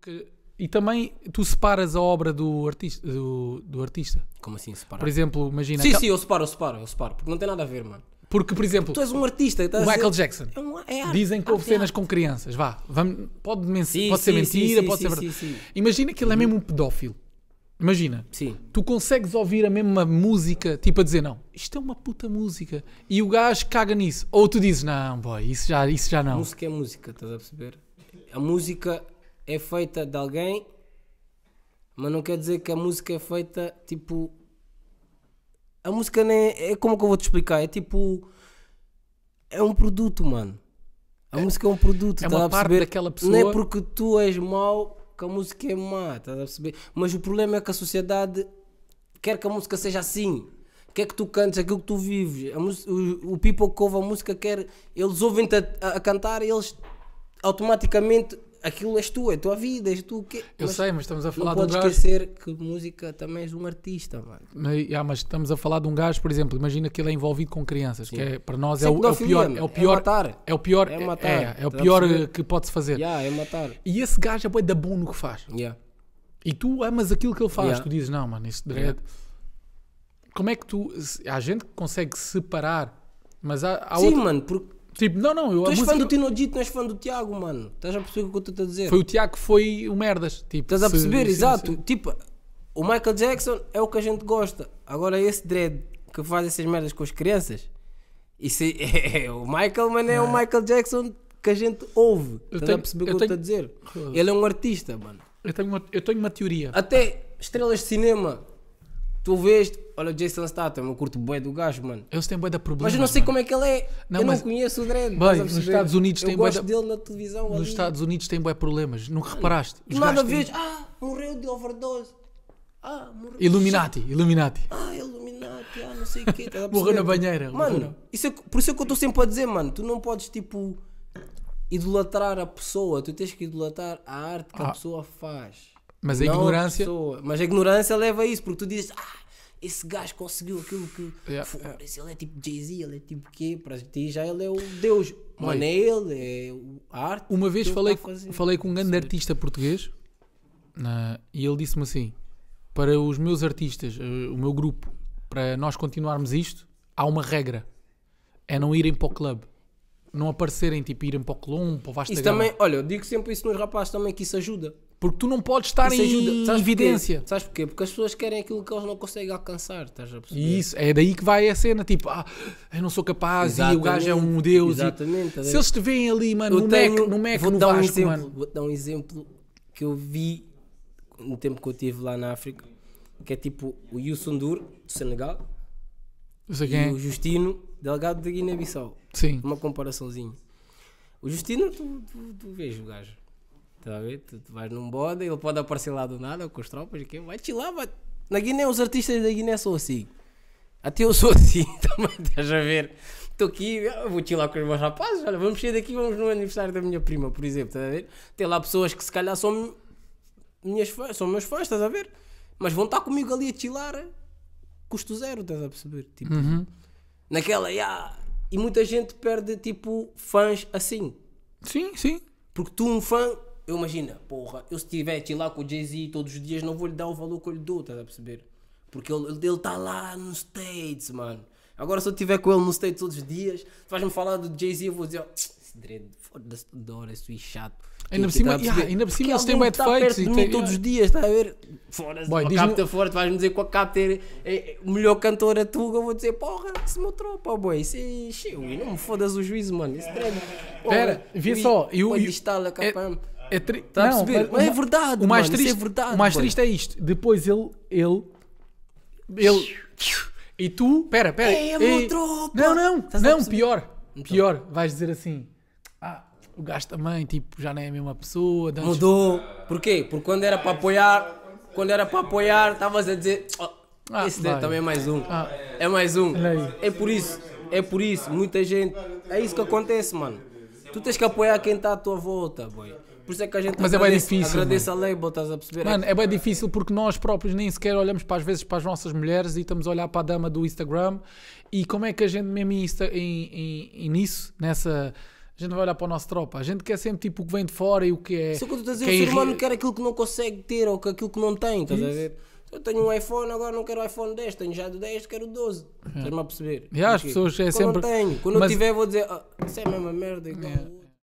que e também tu separas a obra do artista. Do, do artista. Como assim separar? Por exemplo, imagina. Sim, sim, eu separo, eu separo, eu separo, porque não tem nada a ver, mano. Porque, por exemplo, tu és um artista, Michael dizer... Jackson. É um... é arte, dizem que houve é cenas arte. com crianças. Vá, vamos, pode, men sim, pode sim, ser mentira, sim, pode ser verdade. Imagina que ele é mesmo um pedófilo. Imagina, Sim. tu consegues ouvir a mesma música, tipo a dizer, não, isto é uma puta música, e o gajo caga nisso. Ou tu dizes, não, boy, isso já, isso já não. Música é música, estás a perceber? A música é feita de alguém, mas não quer dizer que a música é feita tipo. A música nem é, é, como que eu vou te explicar, é tipo. É um produto, mano. A é, música é um produto, é uma parte perceber? daquela pessoa. Não é porque tu és mau que a música é má, estás a perceber? Mas o problema é que a sociedade quer que a música seja assim. Quer que tu cantes aquilo que tu vives. Música, o, o people que ouve a música quer. Eles ouvem-te a, a, a cantar e eles automaticamente aquilo és tu, é a tua vida, és tu o quê? Eu mas sei, mas estamos a falar de um gajo. Não podes esquecer que música também és um artista, mano. Mas, yeah, mas estamos a falar de um gajo, por exemplo, imagina que ele é envolvido com crianças, Sim. que é, para nós é, é o, é o, pior. É o pior. É matar. É o pior, é, é matar. é, é o pior eh, que pode-se fazer. Yeah, é matar. E esse gajo é boi da bom no que faz. Yeah. E tu amas aquilo que ele faz, yeah. tu dizes, não, mano, isso dread. Yeah. Como é que tu. Há gente que consegue separar, mas há, há Sim, outro... mano, porque Tipo, não, não, eu Tu és música... fã do Tinodito, não és fã do Tiago, mano. Estás a perceber o que eu estou a dizer? Foi o Tiago que foi o merdas. Tipo, Estás a perceber, se, exato. Sim, sim. Tipo, o Michael Jackson é o que a gente gosta. Agora esse dread que faz essas merdas com as crianças, isso é, é o Michael, mano, é, é, o Michael Jackson que a gente ouve. Estás tenho, a perceber o que eu estou a dizer? Ele é um artista, mano. Eu tenho, uma, eu tenho uma teoria. Até estrelas de cinema Tu vês, olha o Jason Statham, eu curto bué do gajo, mano. Eles têm bué da problemas Mas eu não sei mano. como é que ele é. Não, eu mas... não conheço o Dredd. Bem, nos Estados Unidos eu tem bué. Da... dele na televisão. Nos ali. Estados Unidos tem bué problemas. Não reparaste? Os Nada vês. Têm... Ah, morreu de overdose. Ah, morreu. Illuminati, de... Illuminati. Ah, Illuminati, ah, não sei o quê. Tá morreu na banheira. Mano, Isso é, por isso é que eu estou sempre a dizer, mano. Tu não podes, tipo, idolatrar a pessoa. Tu tens que idolatrar a arte que ah. a pessoa faz. Mas a ignorância. pessoa. Mas a ignorância leva a isso, porque tu dizes, ah, esse gajo conseguiu aquilo que. Yeah. ele é tipo Jay-Z, ele é tipo quê? Para ti já ele é o Deus. Mano, é ele, é a arte. Uma vez tá falei, falei com um grande artista português na, e ele disse-me assim: para os meus artistas, eh, o meu grupo, para nós continuarmos isto, há uma regra: é não irem para o clube não aparecerem, tipo, irem para o Colombo, para o Vasta Isso também, olha, eu digo sempre isso nos rapazes também, que isso ajuda. Porque tu não podes estar em Sabes evidência. Porquê? Sabes porquê? Porque as pessoas querem aquilo que elas não conseguem alcançar, estás a perceber? Isso, é daí que vai a cena, tipo, ah, eu não sou capaz exatamente, e o gajo é um deus. Exatamente. E... Tá Se eles te veem ali, mano, eu no tenho, Mac, no Mac, vou no dar Vasco, um exemplo, mano. Vou dar um exemplo que eu vi no tempo que eu estive lá na África, que é tipo o Yusundur, do Senegal, e é. o Justino, delegado da de Guiné-Bissau. Sim. Uma comparaçãozinha. O Justino, tu, tu, tu vês o gajo. Tá a ver? Tu, tu vais num bode, ele pode aparecer lá do nada com as tropas. Que vai-te lá, vai. Na Guiné, os artistas da Guiné são assim. Até eu sou assim, também estás a ver? Estou aqui, ah, vou-te lá com os meus rapazes. Olha, vamos sair daqui, vamos no aniversário da minha prima, por exemplo, estás a ver? Tem lá pessoas que se calhar são minhas fãs, são meus fãs, estás a ver? Mas vão estar comigo ali a chilar, eh, custo zero, estás a perceber? Tipo, uhum. naquela, yeah. e muita gente perde, tipo, fãs assim. Sim, sim. Porque tu, um fã, eu imagino, porra, eu se tiver lá com o Jay-Z todos os dias, não vou lhe dar o valor que eu lhe dou, estás a perceber? Porque ele, ele tá lá nos States, mano. Agora se eu estiver com ele nos States todos os dias, vais-me falar do Jay-Z, eu vou dizer, esse dread, foda-se toda hora, isso é chato. Ainda por tipo, cima, tá yeah, ainda por cima eles têm bad tá feitos. e tem... todos os dias, está a ver? Fora, Boy, uma capta forte, vais-me dizer que a capta eh, eh, é, é melhor cantora tu, eu vou dizer, porra, isso é meu tropa, boy, isso é cheio, não me fodas o juízo, mano, esse dread. Pera, vê só, eu... está instalar, é- capaz... É tri... Está a não, perceber? Mas, mas é verdade, o mais mano, é triste, é verdade. O mais triste é isto. Depois ele. Ele. Ele. E tu. Pera, pera. É, é tropa. Não, não. não, pior. Pior. Vais dizer assim. Ah, o gajo também, tipo, já não é a mesma pessoa. Dantes... Mudou. Porquê? Porque quando era para apoiar. Quando era para apoiar, estavas a dizer. Oh, ah, esse vai. também é mais um. Ah. É mais um. É por isso. É por isso. Muita gente. É isso que acontece, mano. Tu tens que apoiar quem está à tua volta, boy. Por isso é que a gente Mas é agradece, é bem difícil, agradece a label, estás a perceber? É mano, é bem difícil porque nós próprios nem sequer olhamos para, às vezes para as nossas mulheres e estamos a olhar para a dama do Instagram e como é que a gente mesmo em, em, em, nisso, nessa... A gente vai olhar para a nossa tropa. A gente quer sempre tipo o que vem de fora e o que é... Só quando tu estás a dizer, o ser humano quer aquilo que não consegue ter ou que aquilo que não tem, estás a ver? Eu tenho um iPhone, agora não quero iPhone 10, tenho já do 10, quero o 12. Uhum. Estás-me a perceber? Yeah, as pessoas é Quando sempre. Não tenho. Quando Mas... eu tiver, vou dizer, ah, isso é a mesma merda. Igual. Yeah. É.